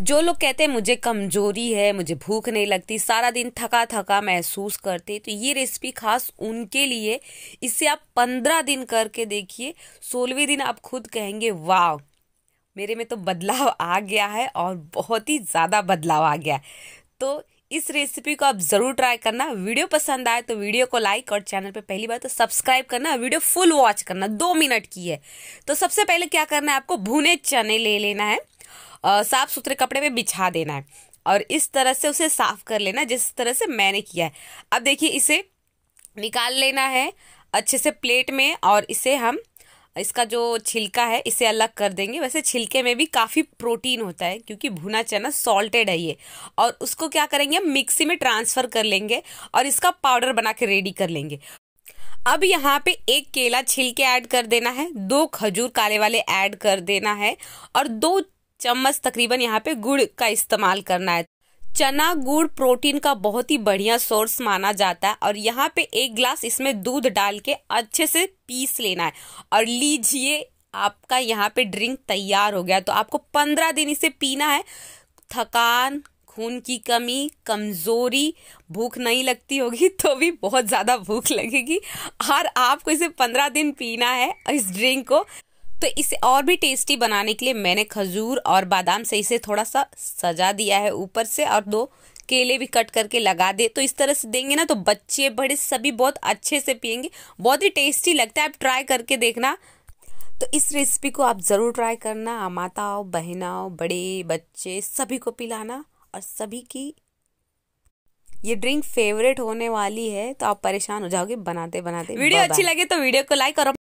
जो लोग कहते हैं मुझे कमजोरी है मुझे भूख नहीं लगती सारा दिन थका थका महसूस करते तो ये रेसिपी खास उनके लिए इसे आप पंद्रह दिन करके देखिए सोलहवें दिन आप खुद कहेंगे वाह मेरे में तो बदलाव आ गया है और बहुत ही ज़्यादा बदलाव आ गया है तो इस रेसिपी को आप ज़रूर ट्राई करना वीडियो पसंद आए तो वीडियो को लाइक और चैनल पर पहली बार तो सब्सक्राइब करना वीडियो फुल वॉच करना दो मिनट की है तो सबसे पहले क्या करना है आपको भुने चने ले लेना है साफ़ सुथरे कपड़े में बिछा देना है और इस तरह से उसे साफ़ कर लेना जिस तरह से मैंने किया है अब देखिए इसे निकाल लेना है अच्छे से प्लेट में और इसे हम इसका जो छिलका है इसे अलग कर देंगे वैसे छिलके में भी काफ़ी प्रोटीन होता है क्योंकि भुना चना सॉल्टेड है ये और उसको क्या करेंगे हम मिक्सी में ट्रांसफ़र कर लेंगे और इसका पाउडर बना के रेडी कर लेंगे अब यहाँ पे एक केला छिलके ऐड कर देना है दो खजूर काले वाले ऐड कर देना है और दो चम्मच तकरीबन यहाँ पे गुड़ का इस्तेमाल करना है चना गुड़ प्रोटीन का बहुत ही बढ़िया सोर्स माना जाता है और यहाँ पे एक ग्लास इसमें दूध डाल के अच्छे से पीस लेना है और लीजिए आपका यहाँ पे ड्रिंक तैयार हो गया तो आपको पंद्रह दिन इसे पीना है थकान खून की कमी कमज़ोरी भूख नहीं लगती होगी तो भी बहुत ज़्यादा भूख लगेगी और आपको इसे पंद्रह दिन पीना है इस ड्रिंक को तो इसे और भी टेस्टी बनाने के लिए मैंने खजूर और बादाम से इसे थोड़ा सा सजा दिया है ऊपर से और दो केले भी कट करके लगा दे तो इस तरह से देंगे ना तो बच्चे बड़े सभी बहुत अच्छे से पियेंगे बहुत ही टेस्टी लगता है आप ट्राई करके देखना तो इस रेसिपी को आप ज़रूर ट्राई करना माताओं बहनाओं बड़े बच्चे सभी को पिलाना और सभी की ये ड्रिंक फेवरेट होने वाली है तो आप परेशान हो जाओगे बनाते बनाते वीडियो अच्छी लगे तो वीडियो को लाइक और